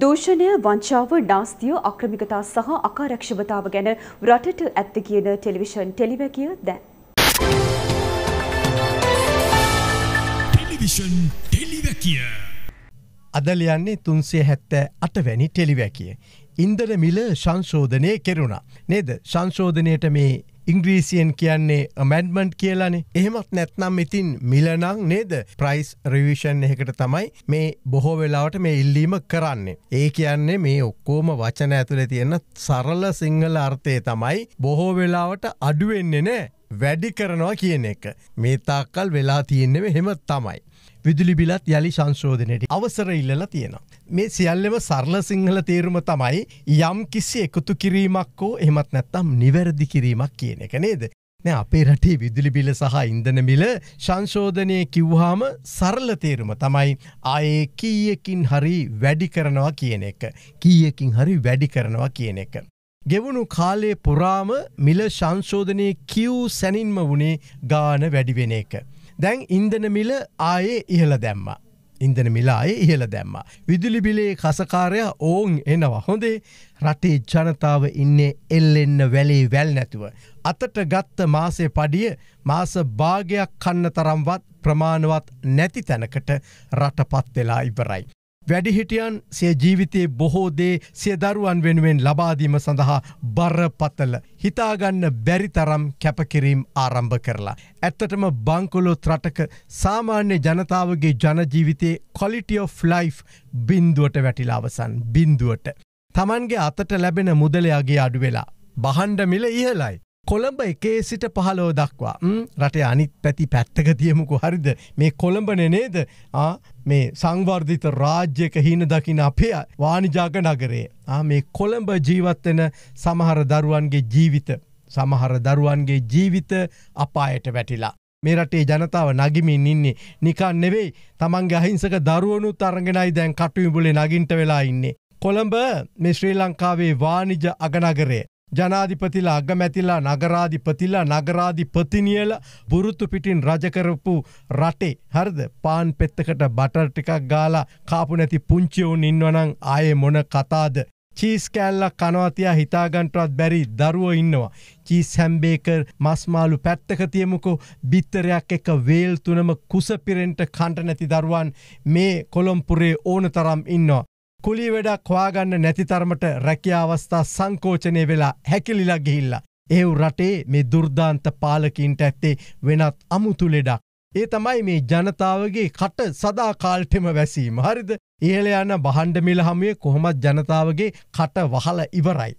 දූෂණය වංචාව නාස්තිය අක්‍රමිකතා සහ අකාරක්ෂමතාව ගැන රටට ඇත්ත කියන ටෙලිවිෂන් ටෙලිවැකිය දැන්. ටෙලිවිෂන් ටෙලිවැකිය. අද ලියන්නේ තුන්සේ හැත්තෑ අටවැනි ටෙලිවැකිය. ඉන්දර මිල සංශෝධනය කෙරුණා. නේද සංශෝධනයට මේ ඉංග්‍රීසියෙන් කියන්නේ මැඩ්මන්ට් කියලනේ එහෙමත් නැත්නම් ඉතින් මිලනං නේද ප්‍රයිස් රවිෂන් එකට තමයි මේ බොහෝ වෙලාවට මේ ඉල්ලීම කරන්නේ. ඒ කියන්නේ මේ ඔක්කෝම වචන ඇතුළ තියෙන සරල සිංහල අර්ථය තමයි බොහෝ වෙලාවට අඩුවෙන්නේ නෑ වැඩි කරනවා කියන එක. මේ තාක්කල් වෙලා තියෙන්නෙම හෙම තමයි. විදුලිබිලත් යළි සංශෝධනයට අවසර ඉල්ලලා තියෙනවා. මේ සියල්ලම සරල සිංහල තේරුම තමයි යම් කිසි එකතු කිරීමක් හෝ එහෙමත් නැත්තම් නිවැරදි කිරීමක් කියන එක නේද. නෑ අපේ රටේ විදුලි බිල සහ ඉන්දන මිල සංශෝධනය කිව්හාම සරල තේරුම තමයි ආයේ කීයකින් හරි වැඩි කරනවා කියන එක. කීයකින් හරි වැඩි කරනවා කියන එක. ගෙවුණු කාලේ පුරාම මිල සංශෝධනය කිව් සැනින්ම වුණේ ගාන වැඩිවෙන එක. දැන් ඉන්දන මිල ආයේ ඉහළ දැම්ම. ඉන්දන මිලායේ ඉහළ දැම්ම. විදුලිබිලේ කසකාරය ඕවන් එනවා හොඳේ රටේ ජනතාව ඉන්නේ එල්ලෙන්න වැලේ වැල් නැතුව. අතට ගත්ත මාසේ පඩිය මාස භාගයක් කන්න තරම්වත් ප්‍රමාණවත් නැති තැනකට රටපත් වෙලා ඉවරයි. වැඩිහිටියන් සිය ජීවිතයේ බොහෝදේ සිය දරුවන් වෙනුවෙන් ලබාදීම සඳහා බරපතල හිතාගන්න බැරි තරම් කැපකිරීම් ආරම්භ කරලා. ඇත්තටම බංකොලොත් රටක සාමාන්‍ය ජනතාවගේ ජනජීවිතයේ කොලිටිය of ලයිෆ් බින්දුවට වැටිලාවසන් බින්දුවට. තමන්ගේ අතට ලැබෙන මුදලයාගේ අඩුවෙලා. බහන්ඩ මිල ඉහලයි. කොළඹ එකේ සිට පහලෝ දක්වා රටේ අනිත් පැති පැත්තක තියමුකු හරිද මේ කොළඹන නේද මේ සංවර්ධිත රාජ්‍යක හින දකින අපේ වානිජාක නගරේ මේ කොළඹ ජීවත්වෙන සමහර දරුවන්ගේ ජීවිත සමහර දරුවන්ගේ ජීවිත අපායට වැටිලා. මේ රටේ ජනතාව නගිමින් ඉන්නේ නිකන් නෙවෙයි තමන්ගේ අහිංසක දරුවනු තරගෙනයි දැන් කටුවිඹුලේ නගින්ට වෙලා ඉන්නේ. කොළඹ මේ ශ්‍රී ලංකාවේ වානිජ අගනගරේ ජනාධිපතිලා අගමැතිලා නගරාධිපතිලා නගරාධිපතිනියල බුරුත්තු පිටින් රජකරපු රටේ හරිද පාන් පෙත්තකට බටර් ටිකක් ගාලා කාපු නැති පුංචිවුන් ඉන්නවනං ආයේ මොන කතාද. චීස් කෑල්ලක් කනවතියා හිතාගන්ටවත් බැරි දරුව ඉන්නවා. චීස් හැම්බේකර් මස්මාලු පැත්තක තියමුකෝ බිත්තරයක් එක වේල් තුනම කුසපිරෙන්ට කණට නැති දරුවන් මේ කොළොම්පුරේ ඕන තරම් ඉන්නවා. කුලි වැඩක් හොයාගන්න නැති තරමට රැකියා අවස්ථා සංකෝචනය වෙලා හැකිලිලා ගිහිල්ලා. ඒව් රටේ මේ දුර්දාන්ත පාලකින්ට ඇත්තේ වෙනත් අමුතු ලෙඩක්. ඒ තමයි මේ ජනතාවගේ කට සදාකාල්ටෙම වැසීම හරිද ඉහල යන්න බහන්ඩ මිල හමිය කොහොමත් ජනතාවගේ කට වහල ඉවරයි.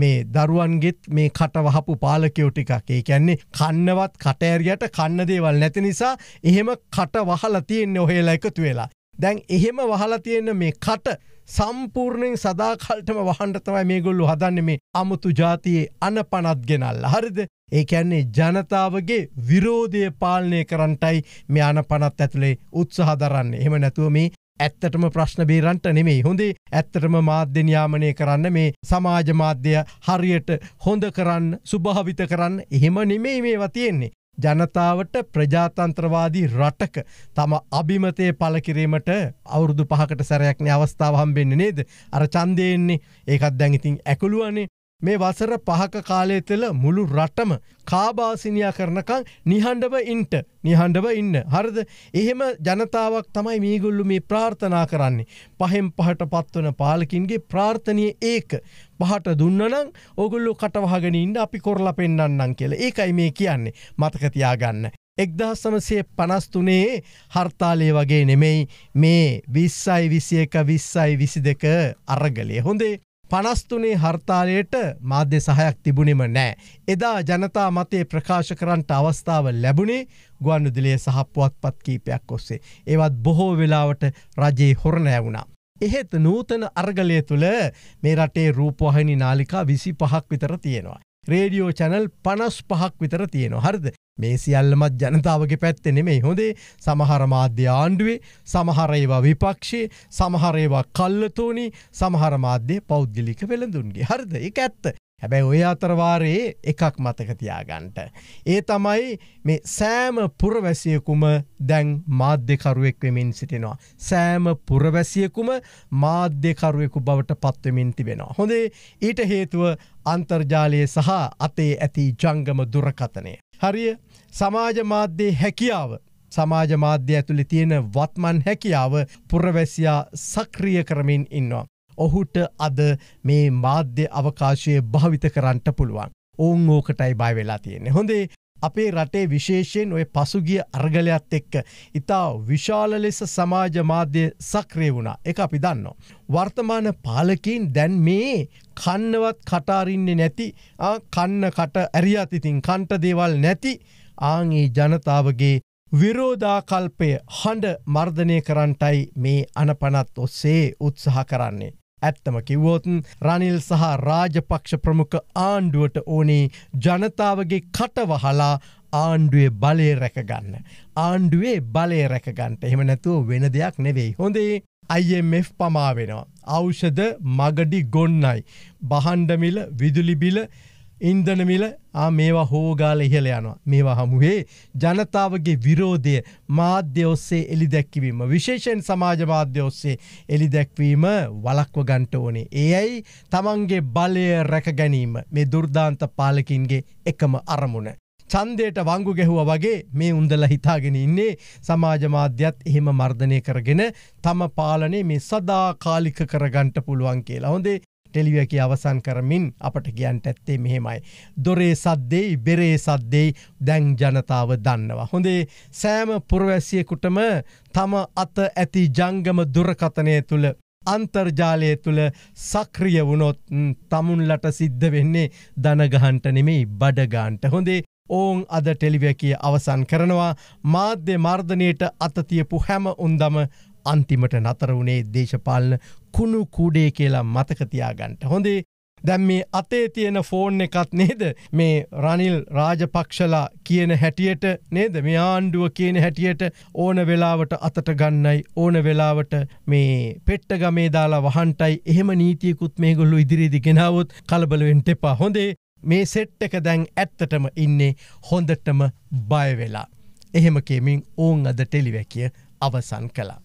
මේ දරුවන්ගෙත් මේ කට වහපු පාලකයෝ ටිකක් ඒ කියන්නේ කන්නවත් කටඇරයට කන්න දේවල් නැති නිසා එහෙම කට වහල තියෙන්නේ ඔහේලා එකතු වෙලා දැන් එහෙම වහලා තියෙන මේ කට සම්පූර්ණයෙන් සදාකල්ටම වහන්ඩතමයි මේ ගොල්ලු හදන්න මේ අමුතු ජාතියේ අන පනත් ගෙනල් හරිද ඒ ඇන්නේ ජනතාවගේ විරෝධය පාලනය කරන්ටයි මේ අන පනත් ඇතුළේ උත්සහ දරන්න එහෙම නැතුව මේ ඇත්තටම ප්‍රශ්න බේරන්ට නෙමේ හොඳේ ඇත්තටම මාධ්‍යනයාමනය කරන්න මේ සමාජ මාධ්‍ය හරියට හොඳ කරන්න සුභාවිත කරන්න එහෙම නෙමේ මේවා තියෙන්නේ ජනතාවට ප්‍රජාතන්ත්‍රවාදී රටක තම අභිමතය පලකිරීමට අවුරුදු පහකට සැරයක්න අවස්ථාව හම්බෙන්න්න නේද අර චන්දයෙන්නේ ඒකත් දැඟඉතින් ඇකුළුවනේ මේ වසර පහක කාලය තුළ මුළු රටම කාබාසිනියා කරනකං නිහඬව ඉන්ට නිහඬව ඉන්න. හරිද? එහෙම ජනතාවක් තමයි මේගොල්ලෝ මේ ප්‍රාර්ථනා කරන්නේ. පහෙන් පහට පත්වන පාලකින්ගේ ප්‍රාර්ථනීය ඒක. පහට දුන්නනම් ඕගොල්ලෝ කටවහගෙන ඉන්න අපි කරලා පෙන්නන්නම් කියලා. ඒකයි මේ කියන්නේ. මතක තියාගන්න. එක්දහස් සමසය පනස්තුනේ හර්තාලය වගේ නෙමෙයි මේ විස්සයි විසි එක විස්සයි විසි දෙක අරගලය හොඳේ පනස්තුනේ හර්තාලයට මාධ්‍ය සහයක් තිබුණෙම නෑ. එදා ජනතා මතේ ප්‍රකාශ කරන්ට අවස්ථාව ලැබුණේ ගුවන්ුදිලේ සහපුවත් පත් කීපයක් ඔස්සේ. ඒවත් බොහෝ වෙලාවට රජයේ හොරණෑ වුණා. එහෙත් නූතන අර්ගලය තුළ මේ රටේ රූපවාහිනි නාලිකා විසි පහක් විතර තියෙනවා. රේඩියෝ චැනල් පනස් පහක් විතර තියෙනවා හරිද මේ සියල්ලමත් ජනතාවගේ පැත්තෙ නෙමෙයි හොඳේ සමහර මාධ්‍ය ආණ්ඩුවේ සමහර ඒවා විපක්ෂයේ සමහර ඒවා කල්ලතෝනි සමහර මාධ්‍ය පෞද්ගලික වෙළඳුන්ගේ හරිද ඒක ඇත්ත හැබැයි ඔය අතරවාරයේ එකක් මතකතියාගන්ට. ඒ තමයි මේ සෑම පුරවැසියකුම දැන් මාධ්‍යකරුවෙක් වෙමින් සිටිනවා. සෑම පුරවැසියකුම මාධ්‍යකරුවෙකු බවට පත්වමින් තිබෙනවා. හොඳේ ඊට හේතුව අන්තර්ජාලයේ සහ අතේ ඇති ජංගම දුරකතනය. හරිය සමාජ මාධ්‍යයේ හැකියාව සමාජ මාධ්‍ය ඇතුළි තියෙන වත්මන් හැකියාව පුරවැසියා සක්‍රිය කරමින් ඉන්නවා. ඔහුට අද මේ මාධ්‍ය අවකාශය භාවිත කරන්නට පුළුවන්. ඔවුන් ඕකටයි බය වෙලා තියෙන්නේ. හොඳේ අපේ රටේ විශේෂයෙන් ඔය පසුගිය අර්ගලයක්ත් එක්ක ඉතා විශාල ලෙස සමාජ මාධ්‍ය සක්‍රේ වුණා එක අපි දන්නවා. වර්තමාන පාලකින් දැන් මේ කන්නවත් කටාරින්නේ නැති කන්න කට ඇරියතිතින් කන්ට දේවල් නැති ආංගේ ජනතාවගේ විරෝධාකල්පය හඬ මර්ධනය කරන්ටයි මේ අනපනත් ඔස්සේ උත්සහ කරන්නේ. ඇත්තම කිව්වොතුන් රනිල් සහ රාජපක්ෂ ප්‍රමුඛ ආණ්ඩුවට ඕනේ ජනතාවගේ කටවහලා ආණ්ඩුවේ බලය රැකගන්න. ආණ්ඩුවේ බලය රැකගන්නට එහෙම නැතුව වෙන දෙයක් නෙවෙයි. හොඳේ IMF පමාවෙනවා. අෞෂධ මගඩි ගොන්නයි. බහන්ඩමිල විදුලිබිල ඉන්දනමිල මේවා හෝගාල ඉහල යනවා. මේවා හමුවේ ජනතාවගේ විරෝධය මාධ්‍ය ඔස්සේ එලි දැක්කිවීම. විශේෂෙන් සමාජ මාධ්‍ය ඔස්සේ එලි දැක්වීම වලක්ව ගන්ට ඕනේ. ඒයි තමන්ගේ බලය රැක ගැනීම මේ දුර්ධාන්ත පාලකින්ගේ එකම අරමුණ. චන්දයට වංගු ගැහුව වගේ මේ උන්දල හිතාගෙන ඉන්නේ සමාජ මාධ්‍යත් එහෙම මර්ධනය කරගෙන තම පාලනේ මේ සදා කාලික කරගන්ට පුළුවන් කියලා හොඳේ ටෙලිවකි අවසන් කරමින් අපට කියන්ට ඇත්තේ මෙහෙමයි. දොරේ සද්දෙයි බෙරේ සද්දෙයි දැන් ජනතාව දන්නවා. හොඳේ සෑම පුරවැසියකුටම තම අත ඇති ජංගම දුරකතනය තුළ අන්තර්ජාලය තුළ සක්‍රිය වුණොත් තමුන්ලට සිද්ධ වෙන්නේ දනගහන්ට නෙමෙයි බඩගාන්ට හොඳේ ඕන් අද ටෙලිවැකිය අවසන් කරනවා මාධ්‍ය මර්ධනයට අතතියපු හැම උන්දම අන්තිමට නතර වුණේ දේශපාලන කුණු කුඩේ කියලා මතකතියාගන්ට හොඳේ දැම් මේ අතේ තියෙන ෆෝන් එකත් නේද මේ රනිල් රාජපක්ෂලා කියන හැටියට නේද මේ ආණ්ඩුව කියන හැටියට ඕන වෙලාවට අතට ගන්නයි ඕන වෙලාවට මේ පෙට්ට ගමේ දාලා වහන්ටයි එහෙම නීතියකුත් මේ ගොල්ලු ඉදිරිදි ගෙනාවොත් කලබලවෙන්ට එපා හොඳේ මේ සෙට් එක දැන් ඇත්තටම ඉන්නේ හොඳටම බයවෙලා. එහෙම කෙමින් ඕන් අද ටෙලිවැකිය අවසන් කලා.